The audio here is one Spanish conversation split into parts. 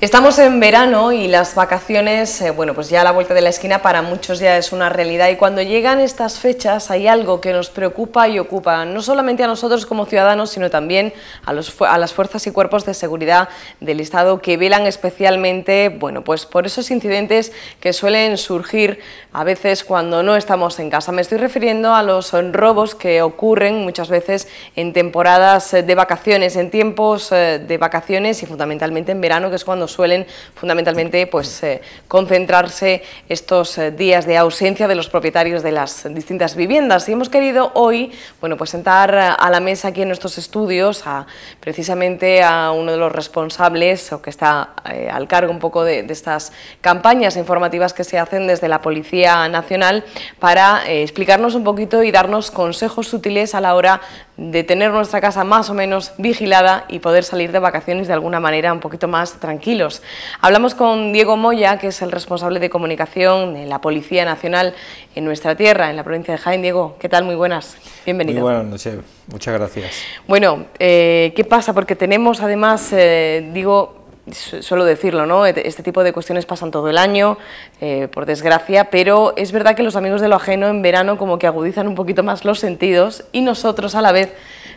Estamos en verano y las vacaciones, eh, bueno, pues ya a la vuelta de la esquina para muchos ya es una realidad y cuando llegan estas fechas hay algo que nos preocupa y ocupa, no solamente a nosotros como ciudadanos, sino también a, los, a las fuerzas y cuerpos de seguridad del Estado que velan especialmente, bueno, pues por esos incidentes que suelen surgir a veces cuando no estamos en casa. Me estoy refiriendo a los robos que ocurren muchas veces en temporadas eh, de vacaciones, en tiempos eh, de vacaciones y fundamentalmente en verano, que es cuando suelen fundamentalmente pues, eh, concentrarse estos eh, días de ausencia de los propietarios de las distintas viviendas. Y hemos querido hoy bueno, pues sentar eh, a la mesa aquí en nuestros estudios a, precisamente a uno de los responsables o que está al cargo un poco de, estas campañas informativas que se hacen desde la Policía Nacional para explicarnos un poquito y darnos consejos útiles a la hora de tener nuestra casa más o menos vigilada y poder salir de vacaciones de alguna manera un poquito más tranquilos. Hablamos con Diego Moya, que es el responsable de comunicación de la Policía Nacional en nuestra tierra, en la provincia de Jaén. Diego, ¿qué tal? Muy buenas, bienvenido. Muy buenas noches, muchas gracias. Bueno, eh, ¿qué pasa? Porque tenemos además, eh, digo, suelo decirlo, ¿no? E-, este tipo de cuestiones pasan todo el año, eh, por desgracia, pero es verdad que los amigos de lo ajeno en verano como que agudizan un poquito más los sentidos y nosotros a la vez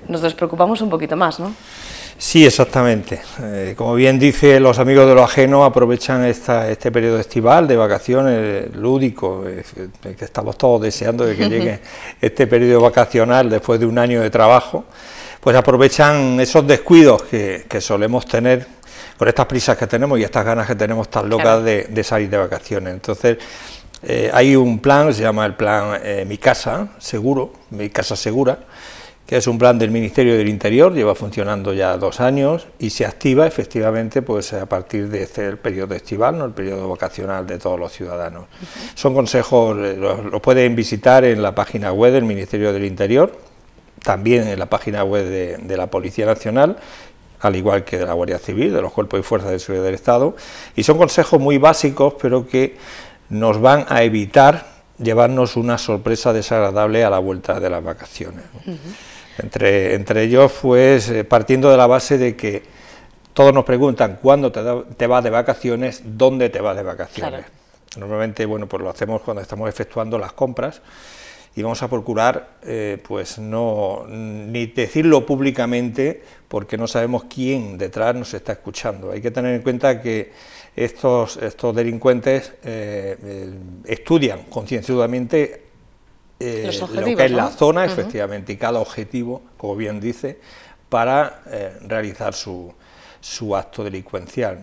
nos despreocupamos un poquito más, ¿no? Sí, exactamente. Eh, como bien dice, los amigos de lo ajeno aprovechan esta, este periodo estival de vacaciones eh, lúdico, que estamos todos deseando de que llegue este periodo vacacional después de un año de trabajo, pues aprovechan esos descuidos que solemos tener por estas prisas que tenemos y estas ganas que tenemos tan locas de, salir de vacaciones. Entonces, eh, hay un plan, se llama el plan eh, Mi Casa Seguro, Mi Casa Segura, que es un plan del Ministerio del Interior, lleva funcionando ya dos años y se activa efectivamente pues, a partir de este periodo estival, ¿no? el periodo vacacional de todos los ciudadanos. Son consejos, eh, los, pueden visitar en la página web del Ministerio del Interior, también en la página web de, la Policía Nacional al igual que de la Guardia Civil, de los cuerpos y fuerzas de seguridad del Estado, y son consejos muy básicos, pero que nos van a evitar llevarnos una sorpresa desagradable a la vuelta de las vacaciones. entre, entre ellos, pues, eh, partiendo de la base de que todos nos preguntan cuándo te, vas de vacaciones, dónde te vas de vacaciones. Normalmente, bueno, pues lo hacemos cuando estamos efectuando las compras, y vamos a procurar eh, pues no ni decirlo públicamente porque no sabemos quién detrás nos está escuchando. Hay que tener en cuenta que estos, estos delincuentes eh, eh, estudian concienzudamente lo que es la zona, efectivamente, y cada objetivo, como bien dice, para realizar su, acto delincuencial.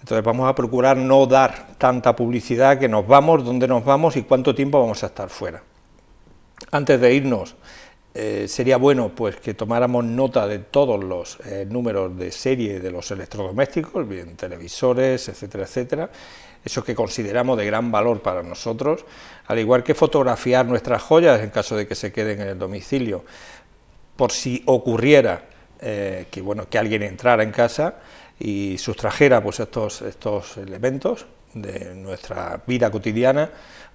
Entonces vamos a procurar no dar tanta publicidad que nos vamos, dónde nos vamos y cuánto tiempo vamos a estar fuera. Antes de irnos, eh, sería bueno pues que tomáramos nota de todos los eh, números de serie de los electrodomésticos, bien televisores, etcétera, etcétera, eso que consideramos de gran valor para nosotros, al igual que fotografiar nuestras joyas en caso de que se queden en el domicilio, por si ocurriera eh, que bueno que alguien entrara en casa y sustrajera pues estos estos elementos de nuestra vida cotidiana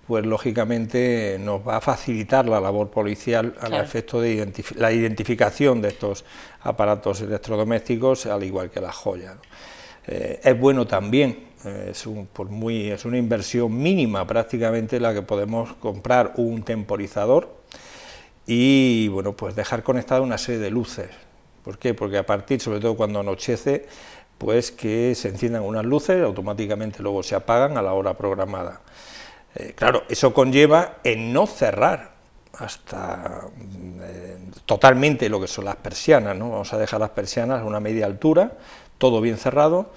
pues lógicamente nos va a facilitar la labor policial al efecto de la identificación de estos aparatos electrodomésticos, al igual que las joyas. Eh, es bueno también, eh, es, muy, es una inversión mínima prácticamente la que podemos comprar un temporizador y bueno, pues dejar conectada una serie de luces. ¿Por qué? Porque a partir, sobre todo cuando anochece, pues que se enciendan unas luces, automáticamente luego se apagan a la hora programada. Eh, claro, eso conlleva en no cerrar hasta mm, eh, totalmente lo que son las persianas, ¿no? Vamos a dejar las persianas a una media altura, todo bien cerrado,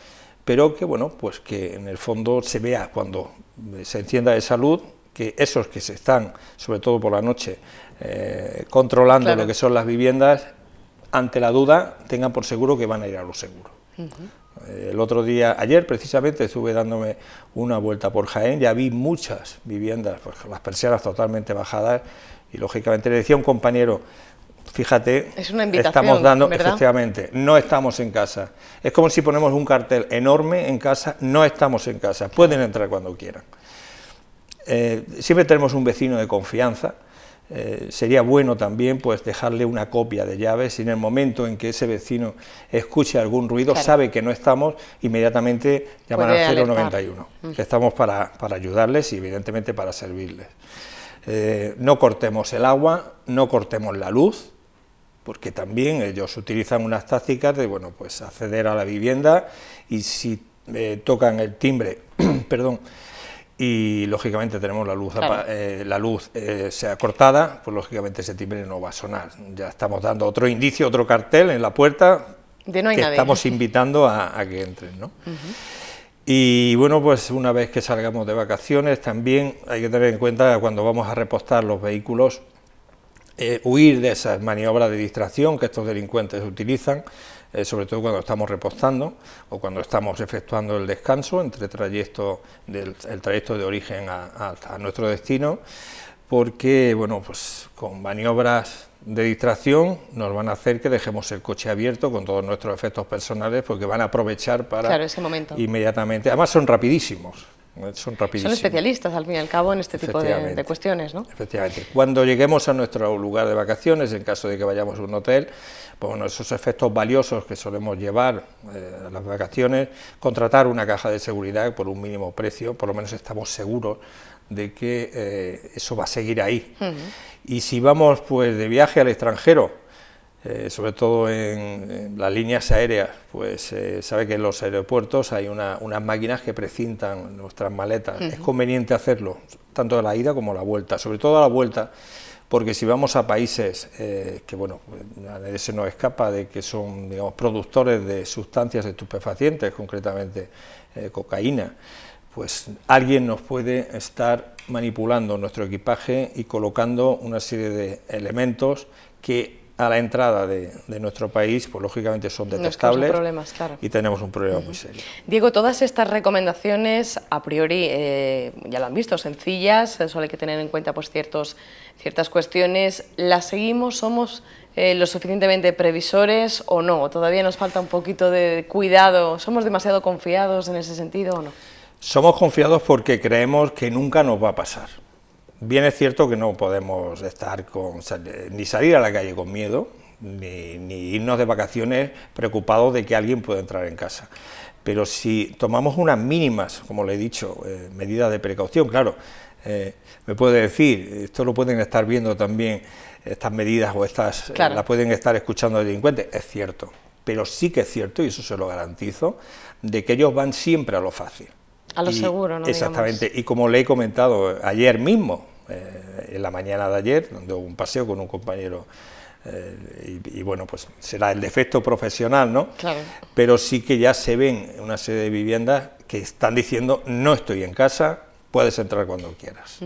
pero que, bueno, pues que en el fondo se vea cuando eh, se encienda de salud que esos que se están, sobre todo por la noche, controlando lo que son las viviendas, ante la duda, tengan por seguro que van a ir a lo seguro el otro día, ayer precisamente, estuve dándome una vuelta por Jaén, ya vi muchas viviendas, pues, las persianas totalmente bajadas, y lógicamente le decía a un compañero, fíjate, estamos dando, efectivamente, no estamos en casa. Es como si ponemos un cartel enorme en casa, no estamos en casa, pueden entrar cuando quieran. Eh, siempre tenemos un vecino de confianza, eh, sería bueno también pues dejarle una copia de llaves y en el momento en que ese vecino escuche algún ruido, sabe que no estamos, inmediatamente llamar al 091, que estamos para, ayudarles y evidentemente para servirles. Eh, no cortemos el agua, no cortemos la luz, porque también ellos utilizan unas tácticas de bueno pues acceder a la vivienda y si eh, tocan el timbre, perdón, y lógicamente tenemos la luz, eh, la luz eh, sea cortada, pues lógicamente ese timbre no va a sonar. Ya estamos dando otro indicio, otro cartel en la puerta de no que estamos invitando a, que entren, ¿no? Y bueno, pues una vez que salgamos de vacaciones también hay que tener en cuenta cuando vamos a repostar los vehículos eh, huir de esas maniobras de distracción que estos delincuentes utilizan, eh, sobre todo cuando estamos repostando o cuando estamos efectuando el descanso entre trayecto del, el trayecto de origen a, nuestro destino, porque bueno, pues con maniobras de distracción nos van a hacer que dejemos el coche abierto con todos nuestros efectos personales porque van a aprovechar para ese momento. inmediatamente. Además son rapidísimos. Son especialistas, al fin y al cabo, en este tipo de, cuestiones, ¿no? Efectivamente. Cuando lleguemos a nuestro lugar de vacaciones, en caso de que vayamos a un hotel, pues bueno, esos efectos valiosos que solemos llevar eh, a las vacaciones, contratar una caja de seguridad por un mínimo precio, por lo menos estamos seguros de que eh, eso va a seguir ahí. Y si vamos pues de viaje al extranjero, eh, sobre todo en, las líneas aéreas, pues eh, sabe que en los aeropuertos hay una, unas máquinas que precintan nuestras maletas. Es conveniente hacerlo, tanto a la ida como a la vuelta, sobre todo a la vuelta, porque si vamos a países eh, que, bueno, pues, se nos escapa de que son, digamos, productores de sustancias estupefacientes, concretamente cocaína, pues alguien nos puede estar manipulando nuestro equipaje y colocando una serie de elementos que a la entrada de, nuestro país, pues lógicamente son detestables... y tenemos un problema muy serio. Diego, todas estas recomendaciones, a priori, eh, ya las han visto, sencillas, eh, solo hay que tener en cuenta pues, ciertos, ciertas cuestiones. ¿Las seguimos? ¿Somos eh, lo suficientemente previsores o no? ¿Todavía nos falta un poquito de cuidado? ¿Somos demasiado confiados en ese sentido o no? Somos confiados porque creemos que nunca nos va a pasar Bien es cierto que no podemos estar ni salir a la calle con miedo, ni, irnos de vacaciones preocupados de que alguien pueda entrar en casa. Pero si tomamos unas mínimas, como le he dicho, eh, medidas de precaución, claro, eh, me puede decir, esto lo pueden estar viendo también, estas medidas o estas eh, las pueden estar escuchando delincuentes, es cierto, pero sí que es cierto, y eso se lo garantizo, de que ellos van siempre a lo fácil. A lo seguro, ¿no? Exactamente. Y como le he comentado ayer mismo, eh, en la mañana de ayer, donde hubo un paseo con un compañero. Eh, y, bueno, pues será el defecto profesional, ¿no? Claro. Pero sí que ya se ven una serie de viviendas que están diciendo no estoy en casa, puedes entrar cuando quieras.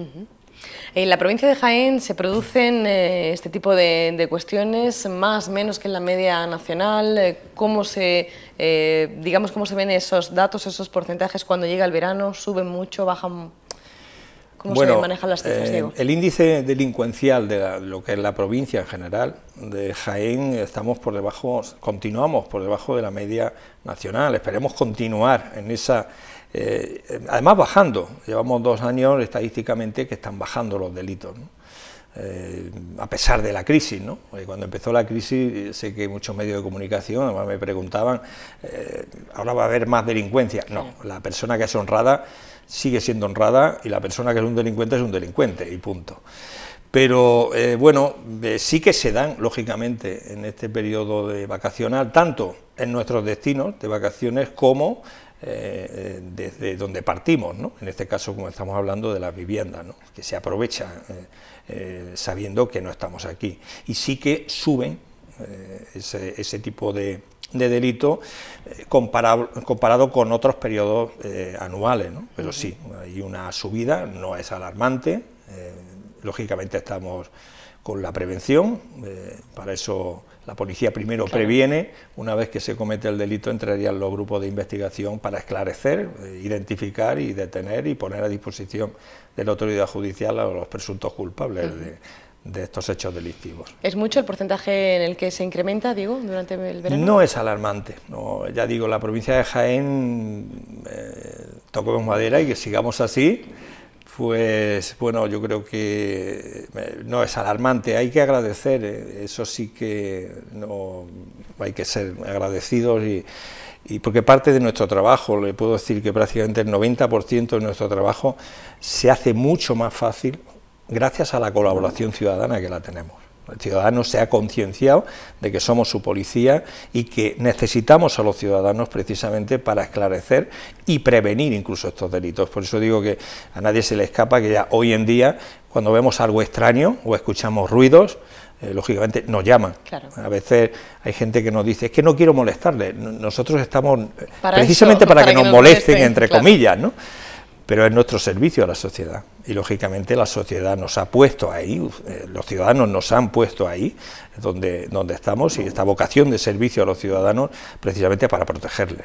En la provincia de Jaén se producen eh, este tipo de, cuestiones más menos que en la media nacional. Eh, ¿Cómo se, eh, digamos, cómo se ven esos datos, esos porcentajes cuando llega el verano? ¿Suben mucho, bajan? ¿Cómo se manejan las cifras, el índice delincuencial de lo que es la provincia en general de Jaén estamos por debajo, continuamos por debajo de la media nacional. Esperemos continuar en esa eh, además bajando, llevamos dos años estadísticamente que están bajando los delitos, eh, a pesar de la crisis. Eh, cuando empezó la crisis sé que muchos medios de comunicación además me preguntaban, ¿ahora va a haber más delincuencia? No, la persona que es honrada sigue siendo honrada y la persona que es un delincuente es un delincuente y punto. Pero bueno, sí que se dan, lógicamente, en este periodo de vacacional, tanto en nuestros destinos de vacaciones como eh, eh, desde donde partimos, ¿no? en este caso como estamos hablando de las viviendas, que se aprovecha, eh, sabiendo que no estamos aquí. Y sí que suben ese, tipo de, delito comparado, con otros periodos anuales, pero sí, hay una subida, no es alarmante, lógicamente estamos con la prevención, eh, para eso la policía primero previene, una vez que se comete el delito entrarían los grupos de investigación para esclarecer, eh, identificar y detener y poner a disposición de la autoridad judicial a los presuntos culpables de, estos hechos delictivos. ¿Es mucho el porcentaje en el que se incrementa, digo, durante el verano? No es alarmante. ya digo, la provincia de Jaén, eh, con madera y que sigamos así, pues bueno, yo creo que eh, no es alarmante, hay que agradecer, eh, eso sí que no, hay que ser agradecidos y, porque parte de nuestro trabajo, le puedo decir que prácticamente el 90% de nuestro trabajo se hace mucho más fácil gracias a la colaboración ciudadana que la tenemos el ciudadano se ha concienciado de que somos su policía y que necesitamos a los ciudadanos precisamente para esclarecer y prevenir incluso estos delitos. Por eso digo que a nadie se le escapa que ya hoy en día, cuando vemos algo extraño o escuchamos ruidos, eh, lógicamente nos llaman. A veces hay gente que nos dice, es que no quiero molestarle, nosotros estamos precisamente para, que, nos, molesten, entre comillas, ¿no? pero es nuestro servicio a la sociedad. Y lógicamente la sociedad nos ha puesto ahí, eh, los ciudadanos nos han puesto ahí donde, donde estamos y esta vocación de servicio a los ciudadanos precisamente para protegerles.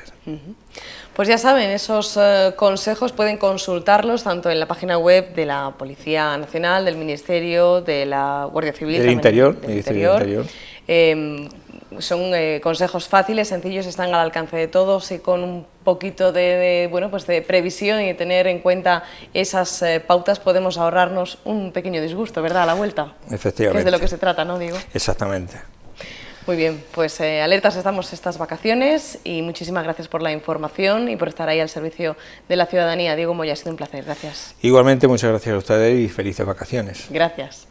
Pues ya saben, esos eh, consejos pueden consultarlos tanto en la página web de la Policía Nacional, del Ministerio, de la Guardia Civil. Del Interior. Del em, son eh, consejos fáciles, sencillos, están al alcance de todos y con un poquito de, bueno, pues de previsión y tener en cuenta esas eh, pautas podemos ahorrarnos un pequeño disgusto, ¿verdad? A la vuelta. Efectivamente. es de lo que se trata, ¿no? Diego? Exactamente. Muy bien, pues eh, alertas estamos estas vacaciones y muchísimas gracias por la información y por estar ahí al servicio de la ciudadanía. Diego Moya, ha sido un placer, gracias. Igualmente, muchas gracias a ustedes y felices vacaciones. Gracias.